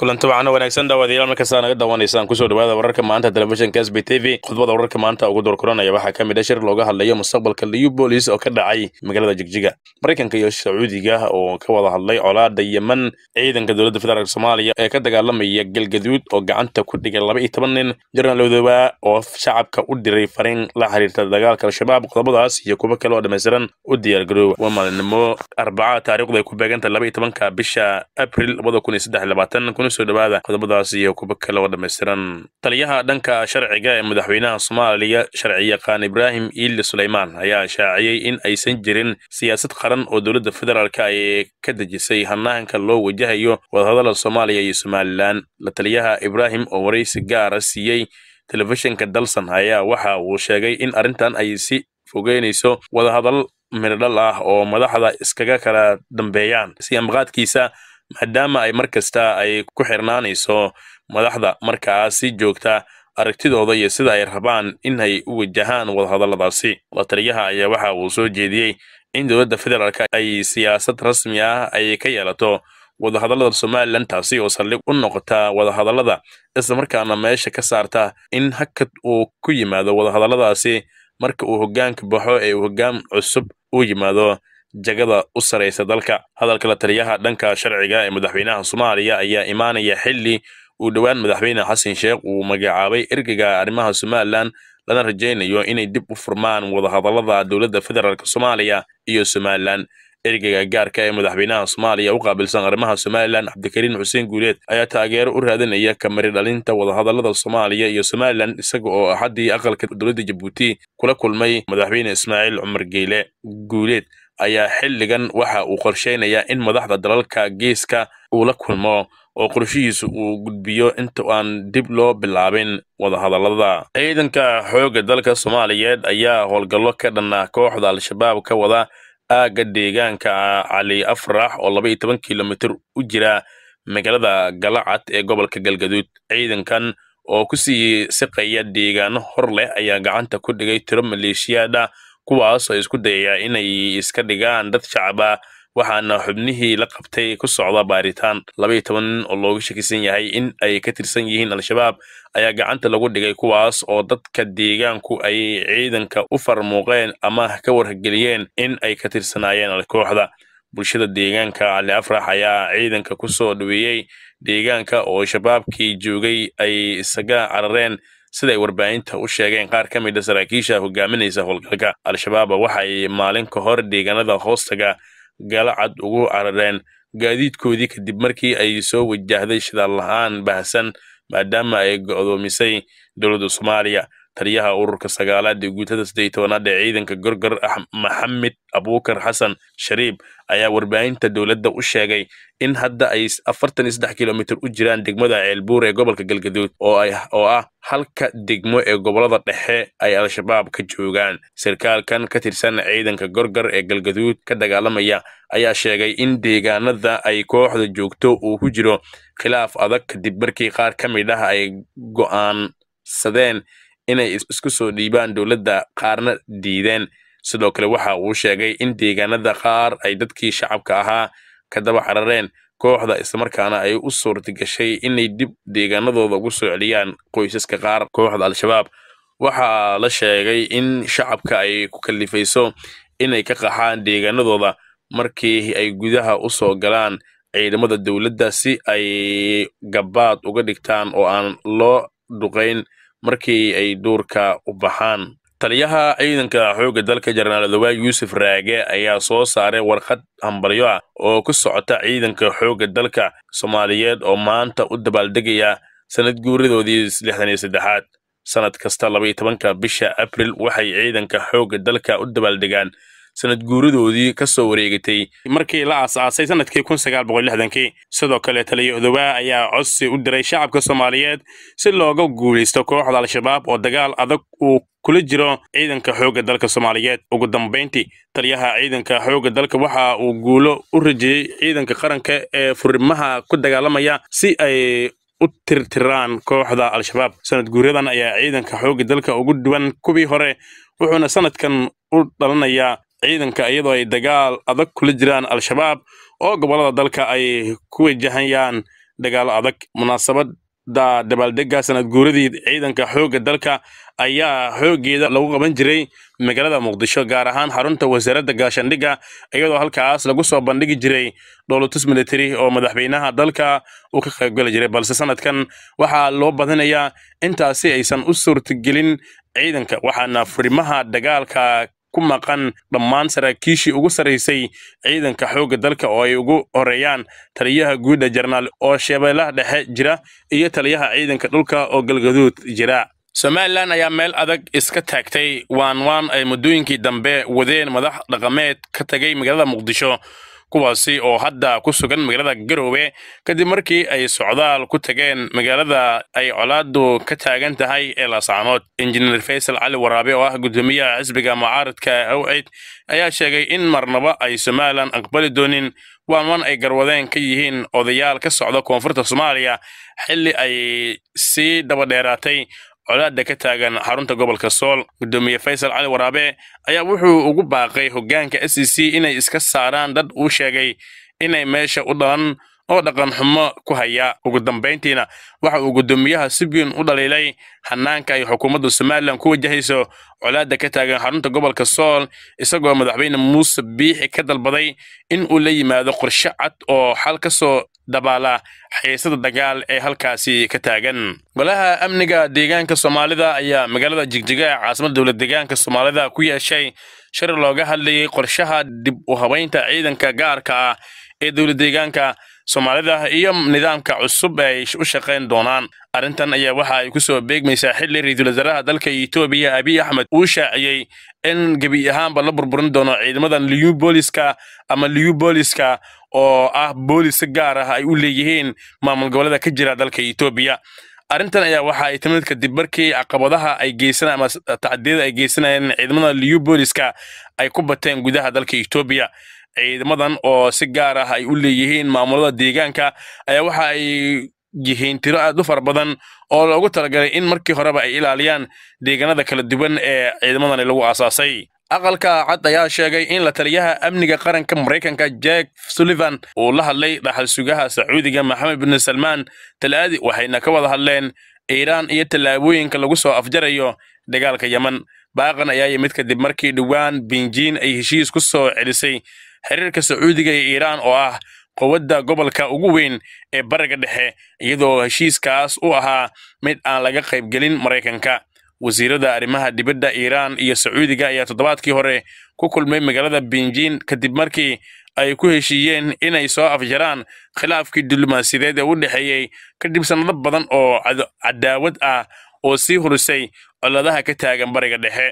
kulanti wacana wanaagsan dhawaadayaal markastaa naga dawanaysaan kusoo dhawaada wararka maanta telefishinka s b t v khudbada wararka maanta ugu doorkuranaya waxaa ka mid ah shir looga hadlayo mustaqbalka liyubolis oo ka dhacay magaalada jigjiga maraykanka iyo sacuudiga oo ka wada hadlay colaada yeman ciidanka dowladda federaalk soomaaliya ee ka dagaalamaya galgaduud oo gacanta ku dhigay laba iyo toban nin jarnalowdowaa oo shacabka u diray farin la xiriirta dagaalka al-shabaab qodobadaas iyo kuwo kale oo dhammaystiran u diyaargaroowa waa maalinimo arbaca taariikhdu ay ku beegantahay laba iyo tobanka bisha abril labada kun iyo saddex labaatan nala soo dhowaada qodobadaas iyo kuba kaloo dhamaystiran taliyaha dhanka sharciga ee madaxweynaha soomaaliya sharci yaqaan ibraahim iile suleymaan ayaa shaaciyey in aysan jirin siyaasad qaran oo dowladda federaalka ay ah ka dejisay hanaanka loo wajahayo wadahadalla soomaaliya iyo somalilan la taliyaha ibraahim oo waraysi gaara ah siiyey telefishinka dalsan ayaa waxa uu sheegay in arrintan ay si fogeynayso wadahadal mirdhal ah oo madaxda iskaga kala dambeeyaan siamaqaadkiisa maadaama ay mar kasta ay ku xirnaanayso madaxda markaasi joogta aragtidooda iyo sida ay rabaan in ay u wajahaan wadahadalladaasi lataliyaha ayaa waxa uu soo jeediyey in dowladda federaalk ay siyaasad rasmi ah ay ka yeelato wadahadallada somalilan taasi oo saldhig u noqota wadahadallada islamarkaana meesha ka saarta in hakad uu ku yimaado wadahadalladaasi marka uu hoggaanka baxo ee uu hoggaan cusub uu yimaado jagada u saraysa dalka hadalka la taliyaha dhanka sharciga ee madaxweynaha soomaaliya ayaa imaanaya xili uu dhowaan madaxweyne xasan sheekh uu magacaabay ergega arrimaha somalilan lana rajaynayo inay dib u furmaan wadahadalada dowladda federaalk soomaaliya iyo somalilan ergega gaarka ee madaxweynaha soomaaliya u qaabilsan arrimaha somalilan cabdikariin xuseen guuleed ayaa taageero u raadanaya kamari dhalinta wadahadalada soomaaliya iyo somalilan isaga oo axaddii aqalka dowladda jabuuti kula kulmay madaxweyne ismaaciil cumar geyle guuleed ayaa xilligan waxa uu qorshaynayaa in madaxda dalalka geeska uu la kulmo oo qorshihiisa uu gudbiyo inta aan dib loo bilaabin wadahadallada ciidanka xoogga dalka soomaaliyeed ayaa howlgallo ka dhanna ah kooxda al-shabaab ka wada aagga deegaanka cali afrax oo laba iyo toban kilomitir u jira magaalada galacad ee gobolka galgaduud ciidankan oo ku sii siqaya deegaano hor leh ayaa gacanta ku dhigay tiro maleeshiyaada kuwaas oo isku dayaya inay iska dhigaan dad shacaba waxaana xubnihii la qabtay ku socda baaritaan labaiyo toban nin oo loogu shakisan yahay in ay ka tirsan yihiin al-shabaab ayaa gacanta lagu dhigay kuwaas oo dadka deegaanku ay ciidanka u farmuuqeen ama ka wargeliyeen in ay ka tirsanaayeen kooxda bulshada deegaanka cali afrax ayaa ciidanka ku soo dhaweeyey deegaanka oo shabaabkii joogay ay isaga carareen siday warbaahinta u sheegeen qaar ka mid a ah saraakiisha hogaaminaysa howlgalka al-shabaaba waxaay maalin ka hor deegaanada hoostaga galacad ugu carareen gaadiidkoodii kadib markii ay soo wajahday shidaal la'aan bahsan maadaama ay go'doomisay dowladda soomaaliya taliyaha ururka sagaalaad ee guutada siddeey tobanaad ee ciidanka gorgor ah maxamed abuukar xasan shariib ayaa warbaahinta dowladda u sheegay in hadda ay afartan iyo saddex kilomitir u jiraan degmada ceelbuur ee gobolka galgaduud oo ay oo ah halka degmo ee gobollada dhexe ay al-shabaab ka joogaan sarkaalkan ka tirsan ciidanka gorgar ee galgaduud ka dagaalamaya ayaa sheegay in deegaanada ay kooxda joogto uu ku jiro khilaaf adag kadib markii qaar ka mid ah ay go'aansadeen inay isku soo dhiibaan dowladda qaarna diideen sidoo kale waxa uu sheegay in deegaanada qaar ay dadkii shacabka ahaa ka daba carareen kooxda islamarkaana ay u suurtagashay inay dib deegaanadooda ugu soo celiyaan qoysaska qaar kooxda al-shabaab waxaa la sheegay in shacabka ay ku kallifayso inay ka qaxaan deegaanadooda markii ay gudaha u soo galaan ciidamada dowladda si ay gabaad uga dhigtaan oo aan loo duqayn markii ay duurka u baxaan taliyaha ciidanka xoogga dalka jenaraal dawaa yuusuf raage ayaa soo saaray warqad hambalyo ah oo ku socota ciidanka xoogga dalka soomaaliyeed oo maanta u dabaaldegaya sanad guuradoodii lixdan iyo saddexaad sanad kasta labaiyo tobanka bisha abril waxay ciidanka xoogga dalka u dabaaldegaan sanad guuridoodii ka wareegatay markii la aas-aasay sanadkii kun sagaal boqol lixdankii sidoo kale taliya udubaa ayaa codsi u diray shacabka soomaaliyeed si looga guulaysto kooxda al-shabaab oo dagaal adag uu kula jiro ciidanka xoogga dalka soomaaliyeed ugu dambayntii taliyaha ciidanka xoogga dalka waxa uu guulo u rajeeyey ciidanka qaranka ee furimaha ku dagaalamaya si ay u tirtiraan kooxda al-shabaab sanad guuryadan ayaa ciidanka xoogga dalka ugu duwan kuwii hore wuxuuna sanadkan u dhalanayaa ciidanka iyadoo ay dagaal adag kula jiraan al-shabaab oo gobollada dalka ay ku wajahayaan dagaalo adag munaasabadda dabaaldega sanad guuradii ciidanka xoogga dalka ayaa xooggeeda lagu qaban jiray magaalada muqdisho gaar ahaan xarunta wasaaradda gaashaandhigga iyadoo halkaas lagu soo bandhigi jiray dhowlatus militari oo madaxweynaha dalka uu ka qaybgali jiray balse sanadkan waxaa loo badinayaa intaasi aysan u suurtagelin ciidanka waxaana furimaha dagaalka ku maqan dhammaan saraakiishii ugu sarraysay ciidanka xoogga dalka oo ay ugu horeeyaan taliyaha guuda jarnaal oo shabeellaha dhexe jira iyo taliyaha ciidanka dhulka oo galgaduud jira somalilan ayaa meel adag iska taagtay waan waan ay muddooyinkii dambe wadeen madax dhaqameed ka tegay magaalada muqdisho kuwaasi oo hadda ku sugan magaalada garoowe kadib markii ay socdaal ku tageen magaalada ay colaadu ka taagan tahay ee laascanood injineer faysal cali waraabe oo ah guddoomiyaha xisbiga mucaaradka awcid ayaa sheegay in marnaba ay somalilan aqbali doonin waaman ay garwadeen ka yihiin odayaal ka socda koonfurta soomaaliya xilli ay sii daba dheeraatay colaadda ka taagan xarunta gobolka sool gudoomiye faysal cali waraabe ayaa wuxuu ugu baaqay hoggaanka s e c inay iska saaraan dad uu sheegay inay meesha u dhalan oo dhaqan xumo ku haya ugu dambayntiina waxa uu guddoomiyaha sibyin u dhaliilay hannaanka ay xukuumadda somalilan ku wajahayso colaadda ka taagan xarunta gobolka sool isagoo madaxweyne muuse biixi ka dalbaday in uu la yimaado qorshe cad oo xal ka soo dabaala xiisada dagaal ee halkaasi ka taagan golaha amniga deegaanka soomaalida ayaa magaalada jigjiga ee caasimada dowlad deegaanka soomaalida ku yeeshay shir looga hadlayey qorshaha dib u habaynta ciidanka gaarka ah ee dowlad deegaanka soomaalida iyo nidaamka cusub ay u shaqayn doonaan arrintan ayaa waxa ay ku soo beegmaysaa xili ra-iisul wasaaraha dalka etoobiya abiy axmed uu shaaciyey in gebi ahaanba la burburin doono ciidamadan liyu booliska ama liyu booliska oo ah boolis gaar ah ay u leeyihiin maamul goboleeda ka jira dalka etoobiya arrintan ayaa waxa ay tamid kadib markii caqabadaha ay geysanaan ama tacadiyada ay geysanayeen ciidamada liyu booliska ay ku bateen gudaha dalka etoobiya ciidamadan oo si gaar ah ay u leeyihiin maamulada deegaanka ayaa waxa ay yihiin tiro aad u fara badan oo loogu talagalay in markii horeba ay ilaaliyaan deegaanada kala duwan ee ciidamadani lagu aasaasay aqalka cad ayaa sheegay in la taliyaha amniga qaranka maraykanka jack sullivan uu la hadlay dhaxalsugaha sacuudiga maxamed bin salmaan talaadi waxayna ka wada hadleen iiraan iyo tallaabooyinka lagu soo afjarayo dagaalka yeman baaqan ayaa yimid kadib markii dhowaan binjiin ay heshiis ku soo celisay xiriirka sacuudiga iyo iiraan oo ah quwadda gobolka ugu weyn ee bariga dhexe iyadoo heshiiskaas u ahaa mid aan laga qaybgelin maraykanka wasiiradda arrimaha dibadda iiraan iyo sacuudiga ayaa toddobaadkii hore ku kulmay magaalada binjiin kadib markii ay ku heshiiyeen inay soo afjaraan khilaafkii diblomaasiyadeed ee u dhexeeyey kadib sannado badan oo cadaawad ah oo sii hurisay colaadaha ka taagan bariga dhexe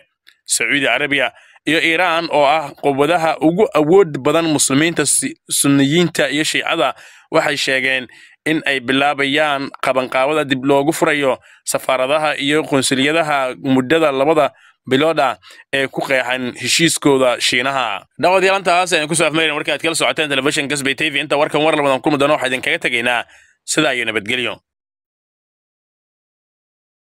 sacuudi carabiya iyo iiraan oo ah qubadaha ugu awood badan muslimiinta sunniyiinta iyo shiicada waxay sheegeen in ay bilaabayaan qabanqaabada dib loogu furayo safaaradaha iyo qunsuliyadaha muddada labada bilood ah ee ku qeexan heshiiskooda shiinaha dhawadyaalantaas aynu ku saafmaynan warka aad kala socoteen telefishinka sbay tv inta warkan war labadan kulmudana waxaa idinkaga tegaynaa sidaa iyo nabadgelyo